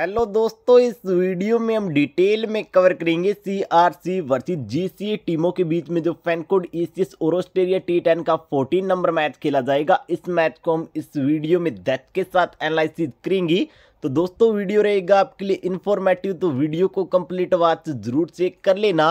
hello दोस्तों इस video में हम डिटेल में कवर करेंगे सी आर सी वर्सी जी सी टीमों के बीच में जो FanCode E C S और ऑस्ट्रेलिया टी टेन का 14 नंबर मैच खेला जाएगा इस मैच को हम इस वीडियो में डेथ के साथ एनालिसिस करेंगी तो दोस्तों वीडियो रहेगा आपके लिए इन्फॉर्मेटिव तो वीडियो को कंप्लीट वाच जरूर चेक कर लेना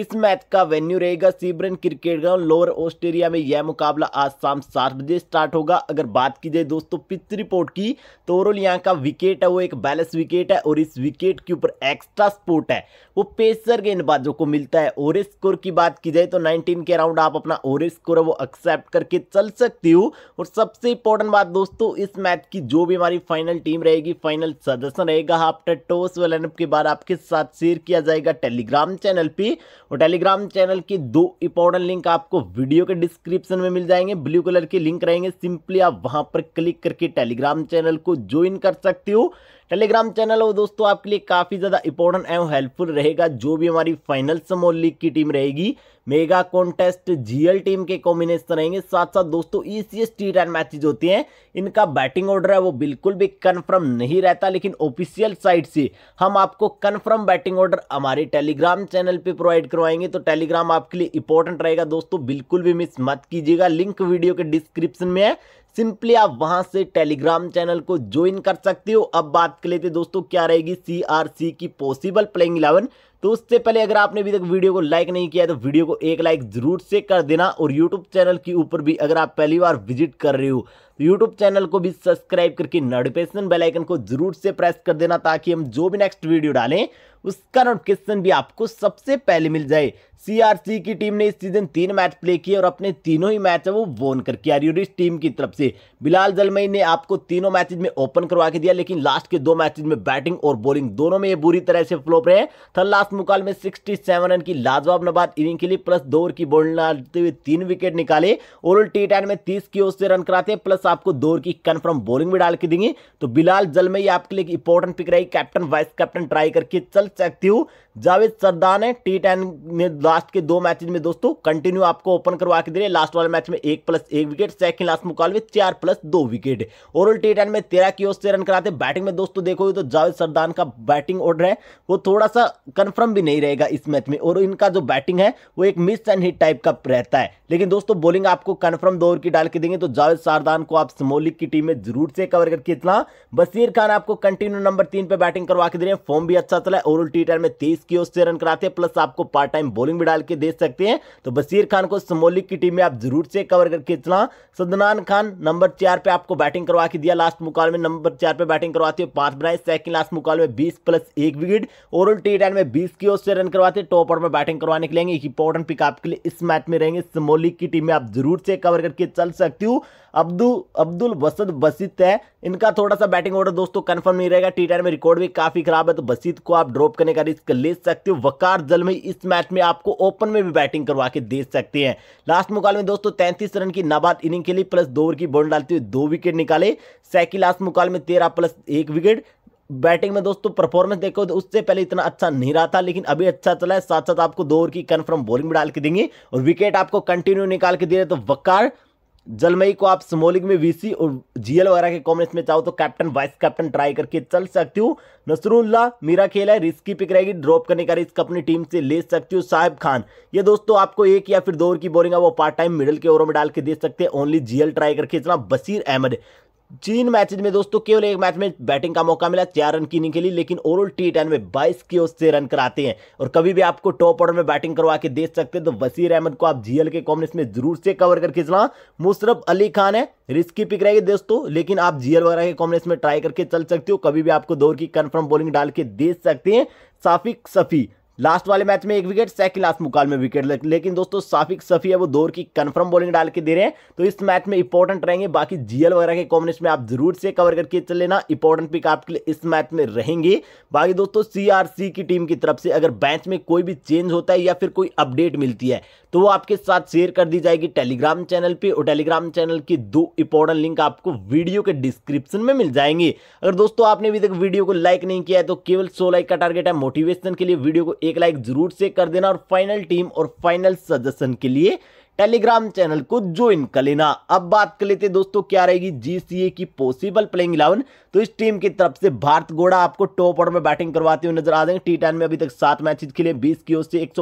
इस मैच का वेन्यू रहेगा Seebarn cricket ground Lower Austria में यह मुकाबला आज शाम सात बजे स्टार्ट होगा अगर बात की जाए दोस्तों पिच रिपोर्ट की तो ओवरऑल यहाँ का विकेट है वो एक बैलेंस विकेट है और इस विकेट के ऊपर एक्स्ट्रा स्पोर्ट है वो पेसर गेंदबाजों को मिलता है ओवर स्कोर की बात की जाए तो नाइनटीन के अराउंड आप अपना ओवर स्कोर है वो एक्सेप्ट करके चल सकती हो और सबसे इंपॉर्टेंट बात दोस्तों इस मैच की जो भी हमारी फाइनल टीम रहेगी फाइनल सदस्य रहेगा आफ्टर टॉस व लाइनअप के बाद आपके साथ शेयर किया जाएगा टेलीग्राम चैनल पे और टेलीग्राम चैनल की दो इंपॉर्टेंट लिंक आपको वीडियो के डिस्क्रिप्शन में मिल जाएंगे ब्लू कलर के लिंक रहेंगे सिंपली आप वहां पर क्लिक करके टेलीग्राम चैनल को ज्वाइन कर सकते हो टेलीग्राम चैनल वो दोस्तों आपके लिए काफ़ी ज़्यादा इंपॉर्टेंट एवं हेल्पफुल रहेगा जो भी हमारी फाइनल समोल लीग की टीम रहेगी मेगा कॉन्टेस्ट जीएल टीम के कॉम्बिनेशन रहेंगे साथ साथ दोस्तों E C S T ten matches होती हैं इनका बैटिंग ऑर्डर है वो बिल्कुल भी कन्फर्म नहीं रहता लेकिन ऑफिशियल साइट से हम आपको कन्फर्म बैटिंग ऑर्डर हमारे टेलीग्राम चैनल पे प्रोवाइड करवाएंगे तो टेलीग्राम आपके लिए इंपॉर्टेंट रहेगा दोस्तों बिल्कुल भी मिस मत कीजिएगा लिंक वीडियो के डिस्क्रिप्शन में है सिंपली आप वहां से टेलीग्राम चैनल को ज्वाइन कर सकते हो अब बात कर लेते दोस्तों क्या रहेगी सीआरसी की पॉसिबल प्लेइंग इलेवन तो उससे पहले अगर आपने अभी तक वीडियो को लाइक नहीं किया तो वीडियो को एक लाइक जरूर से कर देना और यूट्यूब चैनल के ऊपर भी अगर आप पहली बार विजिट कर रहे हो तो यूट्यूब चैनल को भी सब्सक्राइब करके नोटिफिकेशन बेल आइकन को जरूर से प्रेस कर देना ताकि हम जो भी नेक्स्ट वीडियो डालें उसका नोटिफिकेशन भी आपको सबसे पहले मिल जाए सीआरसी की टीम ने इस सीजन तीन मैच प्ले किए और अपने तीनों ही मैच वो वोन करके आ रही और इस टीम की तरफ से बिलाल जलमई ने आपको तीनों मैचेज में ओपन करवा के दिया लेकिन लास्ट के दो मैचेज में बैटिंग और बॉलिंग दोनों में ये बुरी तरह से फ्लोप रहे लास्ट लास्ट मुकाल में 67 रन की लाजवाब नबाद इनिंग के लिए प्लस दो की बोल डालते हुए तीन विकेट निकाले ओवरऑल टी टेन में तीस की ओर से रन कराते प्लस आपको दो की कन्फर्म बॉलिंग भी डाल के देंगे तो बिलाल जल में ही आपके लिए इंपॉर्टेंट पिक रही कैप्टन वाइस कैप्टन ट्राई करके चल सकती हूँ जावेद सरदान है टी टेन में लास्ट के दो मैचेज में दोस्तों कंटिन्यू आपको ओपन करवा के दे रहे लास्ट वाले मैच में एक प्लस एक विकेट सेकंड लास्ट मुकाबले में चार प्लस दो विकेट ओवरऑल टी टेन में तेरह की ओर से रन कराते बैटिंग में दोस्तों देखोगे तो जावेद सरदान का बैटिंग ऑर्डर है वो थोड़ा सा कन्फर्म जाफरम भी नहीं रहेगा इस मैच में और इनका जो बैटिंग है वो एक मिस एंड हिट टाइप का रहता है लेकिन दोस्तों बोलिंग आपको कन्फर्म दो ओवर की डाल के देंगे तो जावेद सारदान को आप स्मोलिक की टीम में जरूर से कवर करके इतना बसीर खान आपको कंटिन्यू नंबर तीन पर बैटिंग करवा के दे रहे हैं फॉर्म भी अच्छा चला है ओवरऑल टी टेन में तेईस की ओर से रन कराते हैं प्लस आपको पार्ट टाइम बॉलिंग भी डाल के दे सकते हैं तो बसीर खान को स्मोलिक की टीम में आप जरूर से कवर करके इतना सदनान खान नंबर चार पे आपको बैटिंग करवा के दिया लास्ट मुकाबले में नंबर चार पे बैटिंग करवाते हैं पांच बनाए सेकंड लास्ट मुकाबले में बीस प्लस एक विकेट ओवरऑल टी टेन में बीस इसकी ओर से रन करवाते टॉप ऑर्डर में बैटिंग करवाने के लिए एक इंपॉर्टेंट पिक आपके लिए इस मैच में रहेंगे सिमोली की टीम में आप जरूर से कवर करके चल सकती हूँ अब्दुल अब्दुल वसद बसित है इनका थोड़ा सा बैटिंग ऑर्डर दोस्तों कन्फर्म नहीं रहेगा टी में रिकॉर्ड भी काफी खराब है तो बसित को आप ड्रॉप करने का रिस्क ले सकते हो वकार जल में इस मैच में आपको ओपन में भी बैटिंग करवा के दे सकते हैं लास्ट मुकाबले में दोस्तों तैंतीस रन की नाबाद इनिंग के लिए प्लस दो ओवर की बॉल डालते हुए दो विकेट निकाले सैकिल लास्ट मुकाबले में तेरह प्लस एक विकेट बैटिंग में दोस्तों परफॉर्मेंस देखो तो उससे पहले इतना अच्छा नहीं रहा था लेकिन अभी अच्छा चला है साथ साथ आपको दो ओवर की कन्फर्म बॉलिंग भी डाल के देंगे और विकेट आपको कंटिन्यू निकाल के दे रहे तो वक्कार जलमई को आप स्मोलिंग में वीसी और जीएल वगैरह के कॉम्बिनेशन में चाहो तो कैप्टन वाइस कैप्टन ट्राई करके चल सकती हूँ नसरुल्ला मेरा खेल है रिस्की पिक रहेगी ड्रॉप करने का रिस्क अपनी टीम से ले सकती हूँ साहिब खान ये दोस्तों आपको एक या फिर दो ओवर की बॉलिंग है वो पार्ट टाइम मिडिल के ओवर में डाल के दे सकते हैं ओनली जीएल ट्राई करके इतना बसीर अहमद तीन मैचेज में दोस्तों केवल एक मैच में बैटिंग का मौका मिला चार रन कीनिंग के लिए लेकिन ओवरऑल टी टेन में बाईस ओर से रन कराते हैं और कभी भी आपको टॉप ऑर्डर में बैटिंग करवा के देख सकते हैं तो वसीर अहमद को आप जीएल के कॉम्बिनेशन में जरूर से कवर करके चलना मुशरफ अली खान है रिस्की पिक रहेगी दोस्तों लेकिन आप जीएल वगैरह के कॉम्बिनेशन में ट्राई करके चल सकते हो कभी भी आपको दौर की कन्फर्म बॉलिंग डाल के दे सकते हैं साफिक सफी लास्ट वाले मैच में एक विकेट सेकंड लास्ट मुकाल में विकेट ले, लेकिन दोस्तों साफिक सफी है वो दौर की कंफर्म बॉलिंग डाल के दे रहे हैं तो इस मैच में इंपॉर्टेंट रहेंगे बाकी जीएल वगैरह के कॉम्बिनेशन में आप जरूर से कवर करके चल लेना इंपॉर्टेंट पिक आपके लिए इस मैच में रहेंगे बाकी दोस्तों सीआरसी की टीम की तरफ से अगर बैच में कोई भी चेंज होता है या फिर कोई अपडेट मिलती है तो वो आपके साथ शेयर कर दी जाएगी टेलीग्राम चैनल पर और टेलीग्राम चैनल की दो इंपॉर्टेंट लिंक आपको वीडियो के डिस्क्रिप्शन में मिल जाएंगे अगर दोस्तों आपने अभी तक वीडियो को लाइक नहीं किया है तो केवल सो लाइक का टारगेट है मोटिवेशन के लिए वीडियो को एक लाइक जरूर से कर देना और फाइनल टीम और फाइनल सजेशन के लिए टेलीग्राम चैनल को ज्वाइन कर लेना अब बात कर लेते दोस्तों क्या रहेगी जीसीए की पॉसिबल प्लेइंग इलेवन तो इस टीम की तरफ से भारत गोड़ा आपको टॉप ऑर्डर में बैटिंग करवाते हुए नजर आ जाएंगे टी में अभी तक सात मैचेस खेले बीस की ओर से एक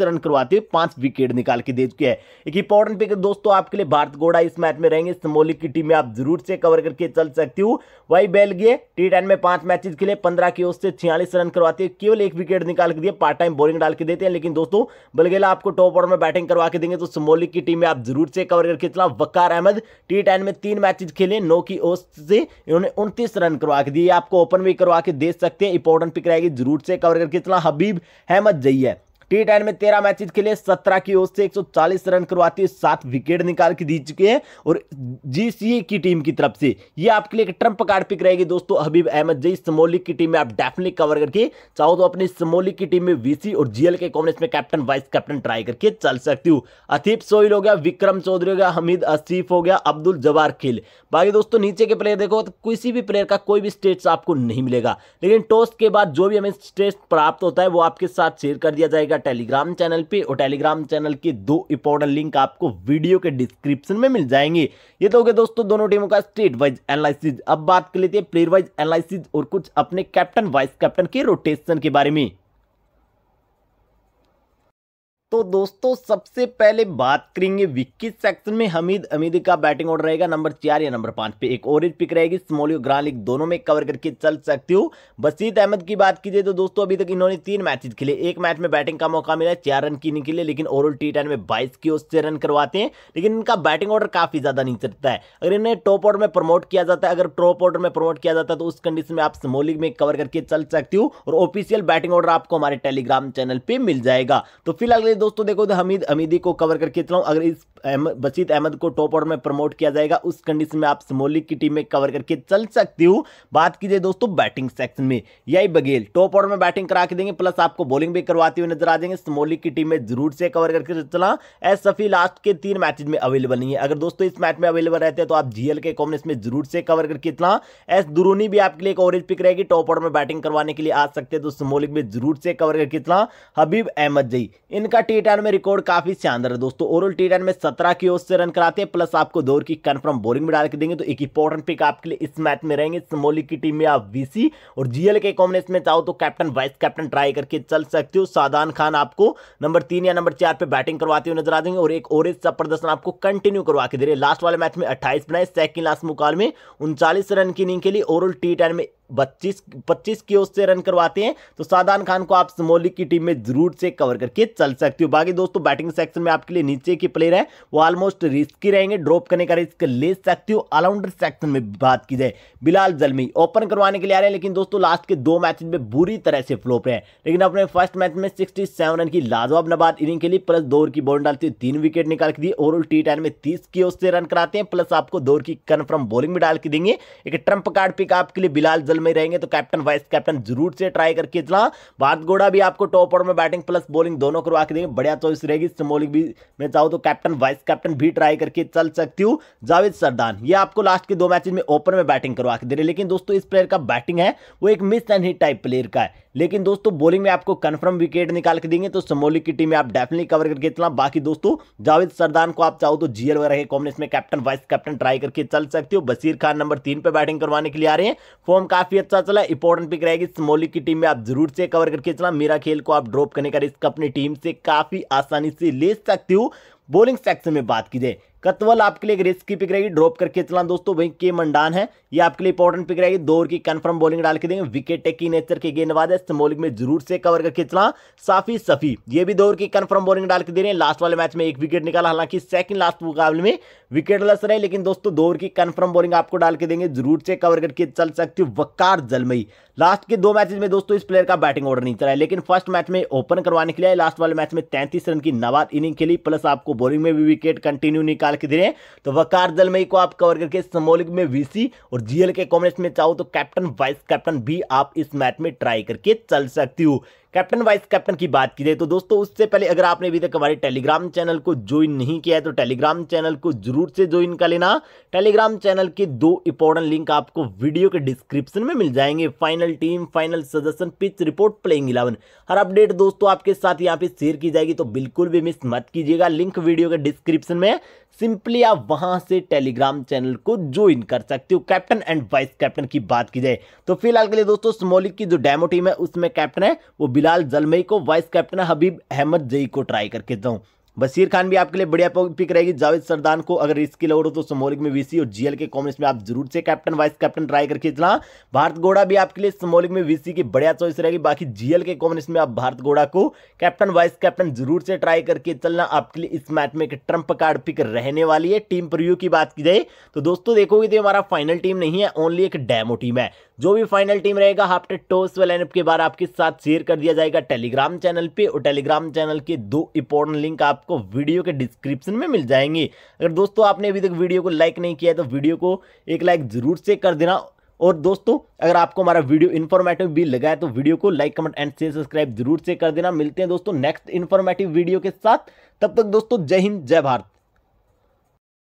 रन करवाते हुए पांच विकेट निकाल के दे चुके हैं एक इंपॉर्टेंट पिक दोस्तों आपके लिए भारत गोड़ा इस मैच में रहेंगे समोली की टीम में आप जरूर से कवर करके चल सकती हूँ वही बेलगे टी टेन में पांच मैचेस खेले पंद्रह की ओर से छियालीस रन करवाते हुए केवल एक विकेट निकाल के दिए पार्ट टाइम बॉलिंग डाल के देते हैं लेकिन दोस्तों बलगेला आपको टॉप ऑर्डर में बैटिंग करवा के देंगे तो समोली कोहली की टीम में आप जरूर से कवर करके चला वकार अहमद टी टेन में तीन मैचेज खेले नो की ओस से इन्होंने उनतीस रन करवा के दिए आपको ओपन भी करवा के दे सकते हैं इंपॉर्टेंट पिक रहेगी जरूर से कवर करके चला हबीब अहमद जई है टी टेन में तेरह मैचेस खेले सत्रह की ओर से चालीस रन करवाती है सात विकेट निकाल के दी चुके हैं और जीसीए की टीम की तरफ से ये आपके लिए ट्रंप कार्ड पिक रहेगी दोस्तों हबीब अहमद जई समोली की टीम में आप डेफिनेटली कवर करके चाहो तो अपनी समोली की टीम में वीसी और जीएल के कॉम्बिनेशन में कैप्टन वाइस कैप्टन ट्राई करके चल सकती हूँ अतिप सोहिल हो गया विक्रम चौधरी हो गया हमीद असीफ हो गया अब्दुल जवार खेल बाकी दोस्तों नीचे के प्लेयर देखो तो किसी भी प्लेयर का कोई भी स्टेट्स आपको नहीं मिलेगा लेकिन टॉस के बाद जो भी हमें स्टेट्स प्राप्त होता है वो आपके साथ शेयर कर दिया जाएगा टेलीग्राम चैनल पे और टेलीग्राम चैनल के दो इंपॉर्टेंट लिंक आपको वीडियो के डिस्क्रिप्शन में मिल जाएंगे ये तो हो गया दोस्तों दोनों टीमों का स्टेट वाइज एनालिसिस अब बात कर लेते हैं प्लेयर वाइज एनालिसिस और कुछ अपने कैप्टन वाइस कैप्टन के रोटेशन के बारे में तो दोस्तों सबसे पहले बात करेंगे विकेट सेक्शन में हमीद अमीद का बैटिंग ऑर्डर रहेगा नंबर चार या नंबर पांच पे एक ओवरेज पिक रहेगी स्मॉल और ग्रांड लीग दोनों में कवर करके चल सकती हूँ बसीत अहमद की बात कीजिए तो दोस्तों अभी तक इन्होंने तीन मैचेस खेले एक मैच में बैटिंग का मौका मिला चार रन की निकले लेकिन ओवरऑल टी में बाईस की ओर से रन करवाते हैं लेकिन इनका बैटिंग ऑर्डर काफी ज्यादा नीचे रहता है अगर इन्हें टॉप ऑर्डर में प्रमोट किया जाता है अगर टॉप ऑर्डर में प्रमोट किया जाता है तो उस कंडीशन में आप लीग में कवर करके चल सकती हूँ और ऑफिशियल बैटिंग ऑर्डर आपको हमारे टेलीग्राम चैनल पर मिल जाएगा तो फिलहाल दोस्तों देखो तो हमीद हमीदी को कवर करके चला चलाऊँ अगर इस बसीत अहमद को टॉप ऑर्डर में प्रमोट किया जाएगा उस कंडीशन में आप समोलिक की टीम में कवर करके चल सकती हूँ बात कीजिए दोस्तों बैटिंग सेक्शन में यही बघेल टॉप ऑर्डर में बैटिंग करा के देंगे प्लस आपको बॉलिंग भी करवाती हुई नजर आ जाएंगे समोलिक की टीम में जरूर से कवर करके चला एस सफी लास्ट के तीन मैचेज में अवेलेबल नहीं है अगर दोस्तों इस मैच में अवेलेबल रहते हैं तो आप जीएल के कॉम्बिनेशन में जरूर से कवर करके चला एस दुरूनी भी आपके लिए एक ऑरेंज पिक रहेगी टॉप ऑर्डर में बैटिंग करवाने के लिए आ सकते हैं तो समोलिक में जरूर से कवर करके चला हबीब अहमद जई इनका टी में रिकॉर्ड काफी शानदार है दोस्तों ओवरऑल टी में सत्रह की ओर से रन कराते हैं प्लस आपको दौर की कन्फर्म बोरिंग में डाल के देंगे तो एक इंपॉर्टेंट पिक आपके लिए इस मैच में रहेंगे समोली की टीम में आप वीसी और जीएल के कॉम्बिनेशन में चाहो तो कैप्टन वाइस कैप्टन ट्राई करके चल सकते हो सादान खान आपको नंबर तीन या नंबर चार पर बैटिंग करवाते हुए नजर आ देंगे और एक ओरेज सा प्रदर्शन आपको कंटिन्यू करवा के दे रहे लास्ट वाले मैच में अट्ठाईस बनाए सेकंड लास्ट मुकाल में उनचालीस रन की इनिंग के लिए ओवरऑल टी में बत्तीस पच्चीस की ओर से रन करवाते हैं तो सादान खान को आप समोली की टीम में जरूर से कवर करके चल सकते हो बाकी दोस्तों बैटिंग सेक्शन में आपके लिए नीचे के प्लेयर है वो ऑलमोस्ट रिस्की रहेंगे ड्रॉप करने का रिस्क ले सकते हो ऑलराउंडर सेक्शन में बात की जाए बिलाल जलमी ओपन करवाने के लिए आ रहे हैं लेकिन दोस्तों लास्ट के दो मैच में बुरी तरह से फ्लोप रहे लेकिन अपने फर्स्ट मैच में सिक्सटी रन की लाजवाब नबाद इनिंग के लिए प्लस दो की बॉल डालते हुए तीन विकेट निकाल के दिए ओवरऑल टी में तीस की ओर से रन कराते हैं प्लस आपको दौर की कन्फर्म बॉलिंग भी डाल के देंगे एक ट्रंप कार्ड पिक आपके लिए बिलाल जलमी में रहेंगे तो कैप्टन वाइस कैप्टन जरूर से ट्राई करके चला भारत गोड़ा भी आपको टॉप ऑर्डर में बैटिंग प्लस बॉलिंग दोनों करवा के देंगे बढ़िया चॉइस रहेगी स्मोलिंग भी मैं चाहूँ तो कैप्टन वाइस कैप्टन भी ट्राई करके चल सकती हूँ जावेद सरदान ये आपको लास्ट के दो मैचेज में ओपन में बैटिंग करवा के दे रहे लेकिन दोस्तों इस प्लेयर का बैटिंग है वो एक miss and hit type player का है लेकिन दोस्तों बॉलिंग में आपको कन्फर्म विकेट निकाल के देंगे तो समोली की टीम में आप डेफिनेटली कवर करके चलना बाकी दोस्तों जावेद सरदान को आप चाहो तो जीएल वगैरह के कॉम्बिनेशन में कैप्टन वाइस कैप्टन ट्राई करके चल सकते हो बसीर खान नंबर तीन पर बैटिंग करवाने के लिए आ रहे हैं फॉर्म काफी अच्छा चला इंपॉर्टेंट पिक रहेगी समोली की टीम में आप जरूर से कवर करके चलना मेरा खेल को आप ड्रॉप करने का रिस्क अपनी टीम से काफी आसानी से ले सकते हो बॉलिंग सेक्शन में बात की जाए कतवल आपके लिए एक रिस्क की पिक रहेगी ड्रॉप करके चलना दोस्तों वहीं के मंडान है ये आपके लिए इंपॉर्टेंट पिक रहेगी दो ओवर की कंफर्म बॉलिंग डाल के देंगे विकेट की नेचर के गेंदबाज है स्मोलिंग में जरूर से कवर करके चलना साफी सफी ये भी दो ओवर की कंफर्म बॉलिंग डाल के दे रहे हैं लास्ट वाले मैच में एक विकेट निकाला हालांकि सेकंड लास्ट मुकाबले में विकेट लस रहे लेकिन दोस्तों दो ओवर की कन्फर्म बॉलिंग आपको डाल के देंगे जरूर से कवर करके चल सकती हो वकार जलमई लास्ट के दो मैचेज में दोस्तों इस प्लेयर का बैटिंग ऑर्डर नहीं चला है लेकिन फर्स्ट मैच में ओपन करवाने के लिए लास्ट वाले मैच में तैंतीस रन की नवाद इनिंग खेली प्लस आपको बॉलिंग में भी विकेट कंटिन्यू निकाल निकाल के दे रहे हैं तो वकार दलमई को आप कवर करके समोलिक में वीसी और जीएल के कॉम्बिनेशन में चाहो तो कैप्टन वाइस कैप्टन भी आप इस मैच में ट्राई करके चल सकती हो कैप्टन वाइस कैप्टन की बात की जाए तो दोस्तों उससे पहले अगर आपने अभी तक हमारे टेलीग्राम चैनल को ज्वाइन नहीं किया है तो टेलीग्राम चैनल को जरूर से ज्वाइन कर लेना टेलीग्राम चैनल के दो इंपॉर्टेंट लिंक आपको वीडियो के डिस्क्रिप्शन में मिल जाएंगे final team final suggestion pitch report playing eleven हर अपडेट दोस्तों आपके साथ यहाँ पे शेयर की जाएगी तो बिल्कुल भी मिस मत कीजिएगा लिंक वीडियो के डिस्क्रिप्शन में सिंपली आप वहां से टेलीग्राम चैनल को ज्वाइन कर सकते हो कैप्टन एंड वाइस कैप्टन की बात की जाए तो फिलहाल के लिए दोस्तों स्मोलिक की जो डेमो टीम है उसमें कैप्टन है वो बिलाल जलमई को वाइस कैप्टन हबीब अहमद जई को ट्राई करके दूँ बसीर खान भी आपके लिए बढ़िया पिक रहेगी जावेद सरदान को अगर इसकी लौट हो तो समोलिक में वीसी और जीएल के कॉमेंट्स में आप जरूर से कैप्टन वाइस कैप्टन ट्राई करके इतना भारत गोड़ा भी आपके लिए समोलिक में वीसी की बढ़िया चॉइस रहेगी बाकी जीएल के कॉमेंट्स में आप भारत गोड़ा को कैप्टन वाइस कैप्टन जरूर से ट्राई करके चलना आपके लिए इस मैच में एक ट्रंप कार्ड पिक रहने वाली है टीम पर की बात की जाए तो दोस्तों देखोगे तो हमारा फाइनल टीम नहीं है ओनली एक डेमो टीम है जो भी फाइनल टीम रहेगा आफ्टर टॉस व लाइनअप के बाद आपके साथ शेयर कर दिया जाएगा टेलीग्राम चैनल पर और टेलीग्राम चैनल के दो इंपॉर्टेंट लिंक आप आपको वीडियो के डिस्क्रिप्शन में मिल जाएंगी अगर दोस्तों आपने अभी तक वीडियो को लाइक नहीं किया है तो वीडियो को एक लाइक ज़रूर से कर देना और दोस्तों अगर आपको हमारा वीडियो इन्फॉर्मेटिव भी लगा है तो वीडियो को like comment and share subscribe जरूर से कर देना मिलते हैं दोस्तों नेक्स्ट इन्फॉर्मेटिव वीडियो के साथ तब तक दोस्तों जय हिंद जय भारत